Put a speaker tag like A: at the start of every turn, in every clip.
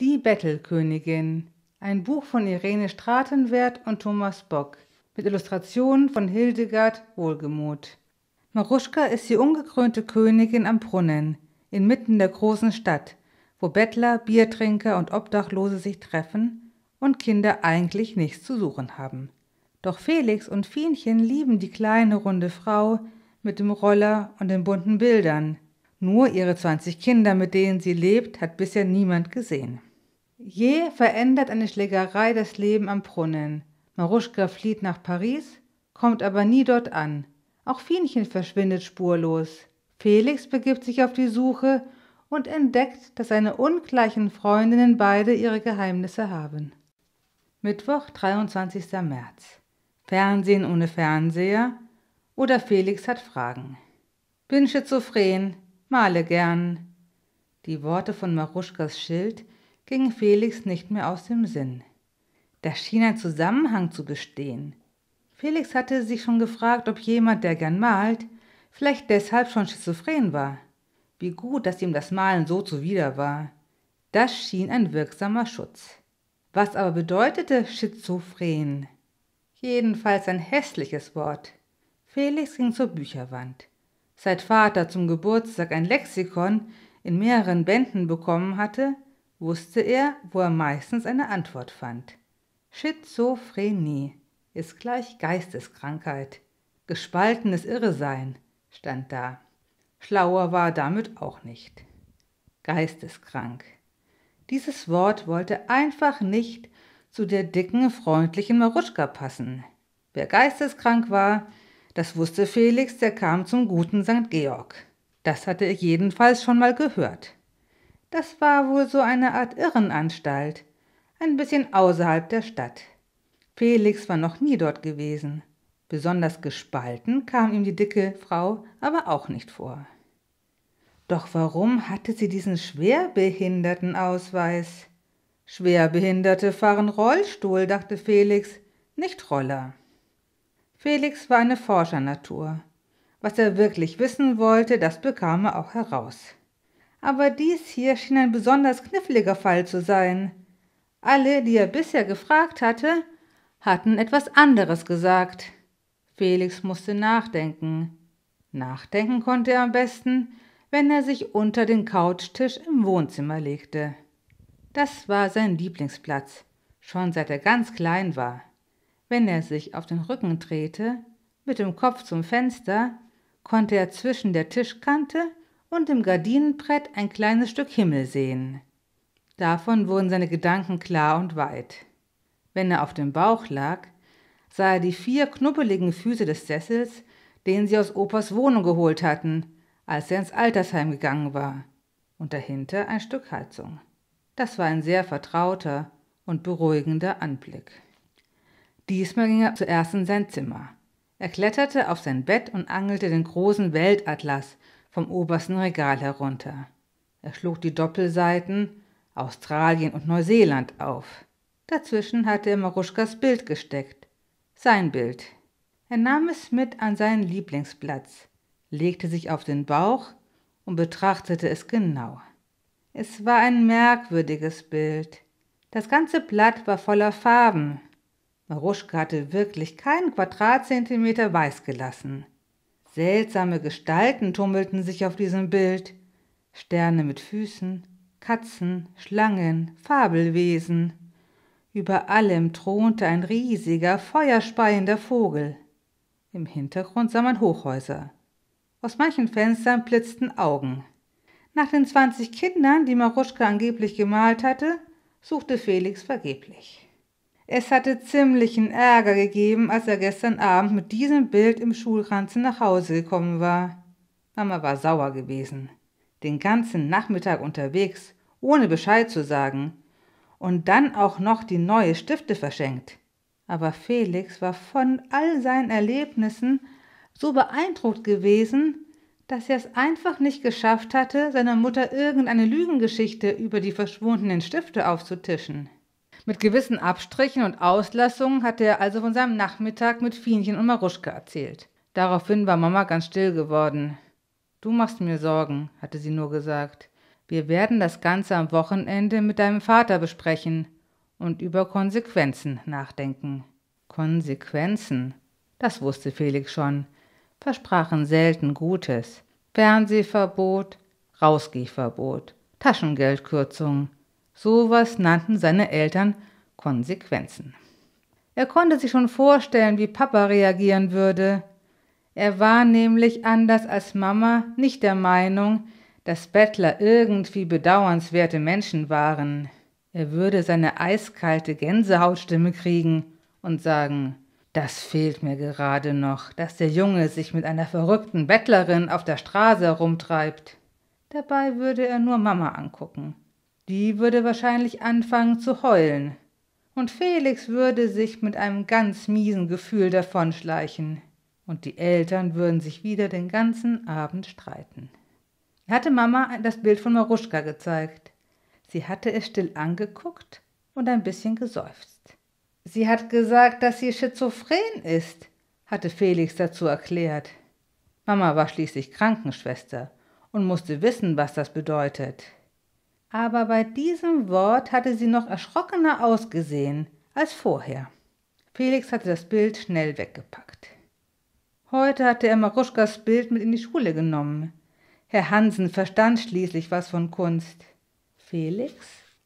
A: Die Bettelkönigin. Ein Buch von Irene Stratenwert und Thomas Bock mit Illustrationen von Hildegard Wohlgemuth. Maruschka ist die ungekrönte Königin am Brunnen, inmitten der großen Stadt, wo Bettler, Biertrinker und Obdachlose sich treffen und Kinder eigentlich nichts zu suchen haben. Doch Felix und Fienchen lieben die kleine runde Frau mit dem Roller und den bunten Bildern. Nur ihre 20 Kinder, mit denen sie lebt, hat bisher niemand gesehen. Je verändert eine Schlägerei das Leben am Brunnen. Maruschka flieht nach Paris, kommt aber nie dort an. Auch Fienchen verschwindet spurlos. Felix begibt sich auf die Suche und entdeckt, dass seine ungleichen Freundinnen beide ihre Geheimnisse haben. Mittwoch, 23. März. Fernsehen ohne Fernseher oder Felix hat Fragen. Bin schizophren, male gern. Die Worte von Maruschkas Schild ging Felix nicht mehr aus dem Sinn. Da schien ein Zusammenhang zu bestehen. Felix hatte sich schon gefragt, ob jemand, der gern malt, vielleicht deshalb schon schizophren war. Wie gut, dass ihm das Malen so zuwider war. Das schien ein wirksamer Schutz. Was aber bedeutete schizophren? Jedenfalls ein hässliches Wort. Felix ging zur Bücherwand. Seit Vater zum Geburtstag ein Lexikon in mehreren Bänden bekommen hatte, wusste er, wo er meistens eine Antwort fand. Schizophrenie ist gleich Geisteskrankheit. Gespaltenes Irresein stand da. Schlauer war er damit auch nicht. Geisteskrank. Dieses Wort wollte einfach nicht zu der dicken, freundlichen Maruschka passen. Wer geisteskrank war, das wusste Felix, der kam zum guten St. Georg. Das hatte er jedenfalls schon mal gehört. Das war wohl so eine Art Irrenanstalt, ein bisschen außerhalb der Stadt. Felix war noch nie dort gewesen. Besonders gespalten kam ihm die dicke Frau aber auch nicht vor. Doch warum hatte sie diesen Schwerbehindertenausweis? Schwerbehinderte fahren Rollstuhl, dachte Felix, nicht Roller. Felix war eine Forschernatur. Was er wirklich wissen wollte, das bekam er auch heraus aber dies hier schien ein besonders kniffliger Fall zu sein. Alle, die er bisher gefragt hatte, hatten etwas anderes gesagt. Felix musste nachdenken. Nachdenken konnte er am besten, wenn er sich unter den Couchtisch im Wohnzimmer legte. Das war sein Lieblingsplatz, schon seit er ganz klein war. Wenn er sich auf den Rücken drehte, mit dem Kopf zum Fenster, konnte er zwischen der Tischkante und im Gardinenbrett ein kleines Stück Himmel sehen. Davon wurden seine Gedanken klar und weit. Wenn er auf dem Bauch lag, sah er die vier knubbeligen Füße des Sessels, den sie aus Opas Wohnung geholt hatten, als er ins Altersheim gegangen war, und dahinter ein Stück Heizung. Das war ein sehr vertrauter und beruhigender Anblick. Diesmal ging er zuerst in sein Zimmer. Er kletterte auf sein Bett und angelte den großen Weltatlas vom obersten Regal herunter. Er schlug die Doppelseiten Australien und Neuseeland auf. Dazwischen hatte er Maruschkas Bild gesteckt. Sein Bild. Er nahm es mit an seinen Lieblingsplatz, legte sich auf den Bauch und betrachtete es genau. Es war ein merkwürdiges Bild. Das ganze Blatt war voller Farben. Maruschka hatte wirklich keinen Quadratzentimeter weiß gelassen. Seltsame Gestalten tummelten sich auf diesem Bild. Sterne mit Füßen, Katzen, Schlangen, Fabelwesen. Über allem thronte ein riesiger, feuerspeiender Vogel. Im Hintergrund sah man Hochhäuser. Aus manchen Fenstern blitzten Augen. Nach den zwanzig Kindern, die Maruschka angeblich gemalt hatte, suchte Felix vergeblich. Es hatte ziemlichen Ärger gegeben, als er gestern Abend mit diesem Bild im Schulranzen nach Hause gekommen war. Mama war sauer gewesen. Den ganzen Nachmittag unterwegs, ohne Bescheid zu sagen. Und dann auch noch die neue Stifte verschenkt. Aber Felix war von all seinen Erlebnissen so beeindruckt gewesen, dass er es einfach nicht geschafft hatte, seiner Mutter irgendeine Lügengeschichte über die verschwundenen Stifte aufzutischen. Mit gewissen Abstrichen und Auslassungen hatte er also von seinem Nachmittag mit Fienchen und Maruschka erzählt. Daraufhin war Mama ganz still geworden. Du machst mir Sorgen, hatte sie nur gesagt. Wir werden das Ganze am Wochenende mit deinem Vater besprechen und über Konsequenzen nachdenken. Konsequenzen? Das wusste Felix schon. Versprachen selten Gutes. Fernsehverbot, Rausgehverbot, Taschengeldkürzung, Sowas nannten seine Eltern Konsequenzen. Er konnte sich schon vorstellen, wie Papa reagieren würde. Er war nämlich anders als Mama nicht der Meinung, dass Bettler irgendwie bedauernswerte Menschen waren. Er würde seine eiskalte Gänsehautstimme kriegen und sagen, das fehlt mir gerade noch, dass der Junge sich mit einer verrückten Bettlerin auf der Straße herumtreibt. Dabei würde er nur Mama angucken. Die würde wahrscheinlich anfangen zu heulen, und Felix würde sich mit einem ganz miesen Gefühl davonschleichen, und die Eltern würden sich wieder den ganzen Abend streiten. Er hatte Mama das Bild von Maruschka gezeigt. Sie hatte es still angeguckt und ein bisschen geseufzt. Sie hat gesagt, dass sie schizophren ist, hatte Felix dazu erklärt. Mama war schließlich Krankenschwester und musste wissen, was das bedeutet aber bei diesem Wort hatte sie noch erschrockener ausgesehen als vorher. Felix hatte das Bild schnell weggepackt. Heute hatte er Maruschkas Bild mit in die Schule genommen. Herr Hansen verstand schließlich was von Kunst. Felix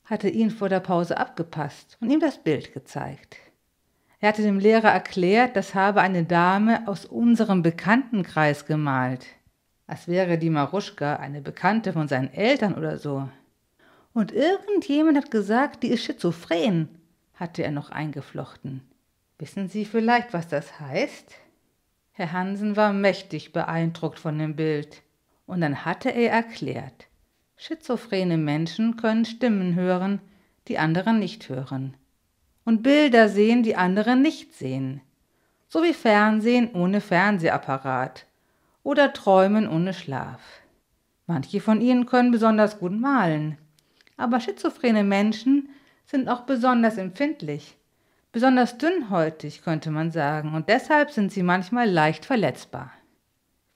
A: hatte ihn vor der Pause abgepasst und ihm das Bild gezeigt. Er hatte dem Lehrer erklärt, das habe eine Dame aus unserem Bekanntenkreis gemalt. Als wäre die Maruschka eine Bekannte von seinen Eltern oder so. Und irgendjemand hat gesagt, die ist schizophren, hatte er noch eingeflochten. Wissen Sie vielleicht, was das heißt? Herr Hansen war mächtig beeindruckt von dem Bild. Und dann hatte er erklärt, schizophrene Menschen können Stimmen hören, die andere nicht hören. Und Bilder sehen, die andere nicht sehen. So wie Fernsehen ohne Fernsehapparat oder Träumen ohne Schlaf. Manche von ihnen können besonders gut malen aber schizophrene Menschen sind auch besonders empfindlich, besonders dünnhäutig könnte man sagen, und deshalb sind sie manchmal leicht verletzbar.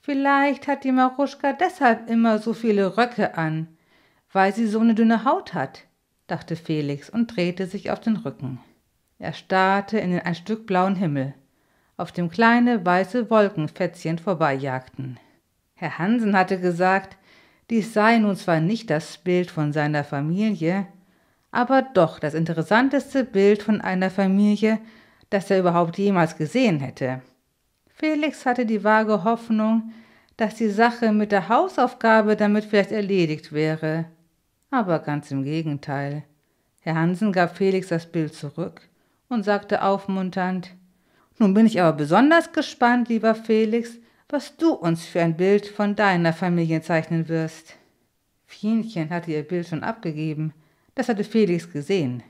A: Vielleicht hat die Maruschka deshalb immer so viele Röcke an, weil sie so eine dünne Haut hat, dachte Felix und drehte sich auf den Rücken. Er starrte in ein Stück blauen Himmel, auf dem kleine weiße Wolkenfätzchen vorbeijagten. Herr Hansen hatte gesagt, dies sei nun zwar nicht das Bild von seiner Familie, aber doch das interessanteste Bild von einer Familie, das er überhaupt jemals gesehen hätte. Felix hatte die vage Hoffnung, dass die Sache mit der Hausaufgabe damit vielleicht erledigt wäre. Aber ganz im Gegenteil. Herr Hansen gab Felix das Bild zurück und sagte aufmunternd Nun bin ich aber besonders gespannt, lieber Felix, was du uns für ein Bild von deiner Familie zeichnen wirst. Fienchen hatte ihr Bild schon abgegeben. Das hatte Felix gesehen.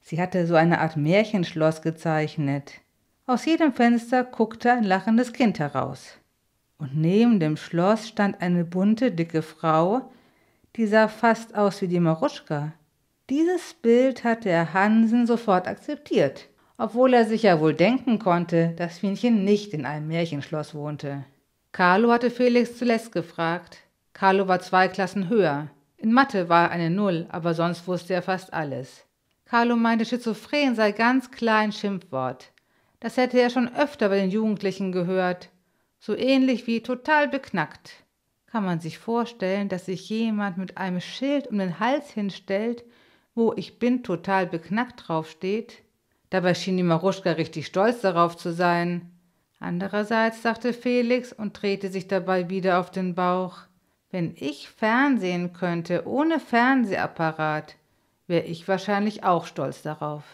A: Sie hatte so eine Art Märchenschloss gezeichnet. Aus jedem Fenster guckte ein lachendes Kind heraus. Und neben dem Schloss stand eine bunte, dicke Frau, die sah fast aus wie die Maruschka. Dieses Bild hatte Herr Hansen sofort akzeptiert, obwohl er sich ja wohl denken konnte, dass Fienchen nicht in einem Märchenschloss wohnte. Carlo hatte Felix zuletzt gefragt. Carlo war zwei Klassen höher. In Mathe war er eine Null, aber sonst wusste er fast alles. Carlo meinte, schizophren sei ganz klar ein Schimpfwort. Das hätte er schon öfter bei den Jugendlichen gehört. So ähnlich wie total beknackt. Kann man sich vorstellen, dass sich jemand mit einem Schild um den Hals hinstellt, wo ich bin total beknackt draufsteht? Dabei schien die Maruschka richtig stolz darauf zu sein. Andererseits dachte Felix und drehte sich dabei wieder auf den Bauch. Wenn ich Fernsehen könnte ohne Fernsehapparat, wäre ich wahrscheinlich auch stolz darauf.